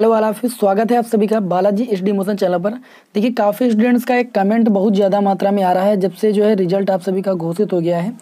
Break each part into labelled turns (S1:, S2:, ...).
S1: hello वाला फिर स्वागत है आप सभी का Balaji H D motion channel पर देखिए काफ़ी स्टूडेंट्स का एक कमेंट बहुत ज़्यादा मात्रा में आ रहा है जब से जो है रिजल्ट आप सभी का घोषित हो गया है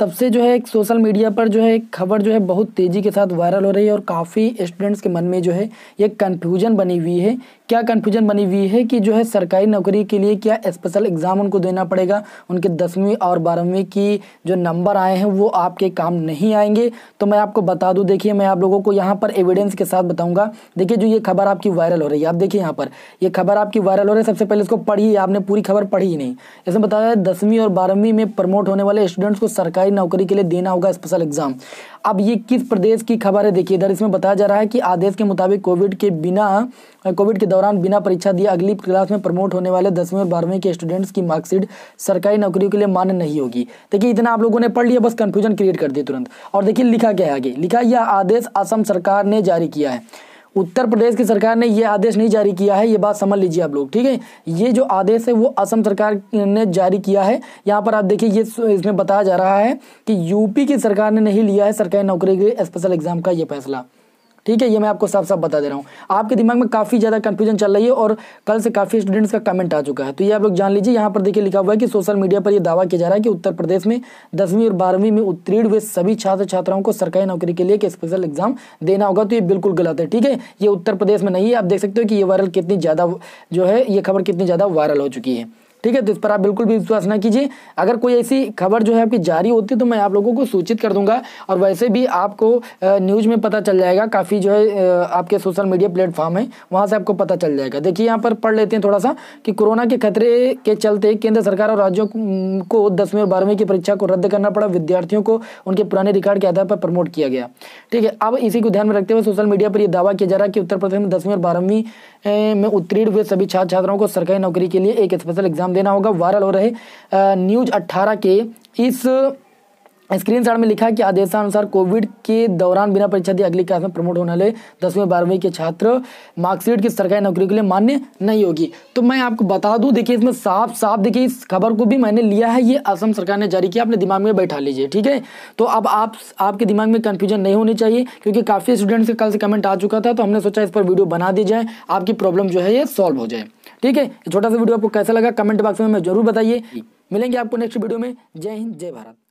S1: तब से जो है एक सोशल मीडिया पर जो है खबर जो है बहुत तेज़ी के साथ वायरल हो रही है और काफ़ी स्टूडेंट्स के मन में जो है ये कन्फ्यूजन बनी हुई है क्या कन्फ्यूजन बनी हुई है कि जो है सरकारी नौकरी के लिए क्या स्पेशल एग्ज़ाम उनको देना पड़ेगा उनके दसवीं और बारहवीं की जो नंबर आए हैं वो आपके काम नहीं आएंगे तो मैं आपको बता दूँ देखिए मैं आप लोगों को यहाँ पर एविडेंस के साथ बताऊँगा देखिए जो ये खबर आपकी वायरल हो रही है आप देखिए यहाँ पर ये खबर आपकी वायरल हो रही है सबसे पहले इसको पढ़िए आपने पूरी खबर पढ़ी ही नहीं इसमें बताया दसवीं और बारहवीं में प्रमोट होने वाले स्टूडेंट्स को सरकारी सरकारी नौकरी के लिए देना होगा स्पेशल एग्जाम अब ये किस प्रदेश की खबर है देखिए इधर इसमें बताया जा रहा है कि आदेश के मुताबिक कोविड के बिना कोविड के दौरान बिना परीक्षा दिए अगली क्लास में प्रमोट होने वाले दसवीं और बारहवीं के स्टूडेंट्स की मार्कशीट सरकारी नौकरियों के लिए मान्य नहीं होगी देखिए इतना आप लोगों ने पढ़ लिया बस कन्फ्यूजन क्रिएट कर दिया तुरंत और देखिए लिखा क्या है आगे लिखा यह आदेश असम सरकार ने जारी किया है उत्तर प्रदेश की सरकार ने यह आदेश नहीं जारी किया है ये बात समझ लीजिए आप लोग ठीक है ये जो आदेश है वो असम सरकार ने जारी किया है यहाँ पर आप देखिए ये इसमें बताया जा रहा है कि यूपी की सरकार ने नहीं लिया है सरकारी नौकरी के स्पेशल एग्जाम का ये फैसला ठीक है ये मैं आपको साफ साफ बता दे रहा हूँ आपके दिमाग में काफ़ी ज़्यादा कन्फ्यूजन चल रही है और कल से काफ़ी स्टूडेंट्स का कमेंट आ चुका है तो ये आप लोग जान लीजिए यहाँ पर देखिए लिखा हुआ है कि सोशल मीडिया पर यह दावा किया जा रहा है कि उत्तर प्रदेश में दसवीं और बारहवीं में उत्तीर्ण हुए सभी छात्र छात्राओं को सरकारी नौकरी के लिए एक स्पेशल एग्जाम देना होगा तो ये बिल्कुल गलत है ठीक है ये उत्तर प्रदेश में नहीं है आप देख सकते हो कि ये वायरल कितनी ज़्यादा जो है ये खबर कितनी ज़्यादा वायरल हो चुकी है ठीक है तो इस पर आप बिल्कुल भी विश्वास ना कीजिए अगर कोई ऐसी खबर जो है आपकी जारी होती है तो मैं आप लोगों को सूचित कर दूंगा और वैसे भी आपको न्यूज़ में पता चल जाएगा काफ़ी जो है आपके सोशल मीडिया प्लेटफॉर्म है वहां से आपको पता चल जाएगा देखिए यहाँ पर पढ़ लेते हैं थोड़ा सा कि कोरोना के खतरे के चलते केंद्र सरकार और राज्यों को दसवीं और बारहवीं की परीक्षा को रद्द करना पड़ा विद्यार्थियों को उनके पुराने रिकॉर्ड के आधार पर प्रमोट किया गया ठीक है अब इसी को ध्यान में रखते हुए सोशल मीडिया पर यह दावा किया जा रहा है कि उत्तर प्रदेश में दसवीं और बारहवीं में उत्तीर्ण हुए सभी छात्र छात्राओं को सरकारी नौकरी के लिए एक स्पेशल एग्जाम देना होगा वायरल हो रहे न्यूज अट्ठारह के इस स्क्रीन शॉट में लिखा है कि आदेशानुसार कोविड के दौरान बिना परीक्षा दिए अगली क्लास में प्रमोट होने वाले दसवीं बारहवीं के छात्र मार्कशीट की सरकारी नौकरी के लिए मान्य नहीं होगी तो मैं आपको बता दूं देखिए इसमें साफ साफ देखिए इस खबर को भी मैंने लिया है ये असम सरकार ने जारी किया अपने दिमाग में बैठा लीजिए ठीक है तो अब आप आपके दिमाग में कन्फ्यूजन नहीं होनी चाहिए क्योंकि काफ़ी स्टूडेंट्स से कल से कमेंट आ चुका था तो हमने सोचा इस पर वीडियो बना दी जाए आपकी प्रॉब्लम जो है ये सॉल्व हो जाए ठीक है छोटा सा वीडियो आपको कैसा लगा कमेंट बॉक्स में जरूर बताइए मिलेंगे आपको नेक्स्ट वीडियो में जय हिंद जय भारत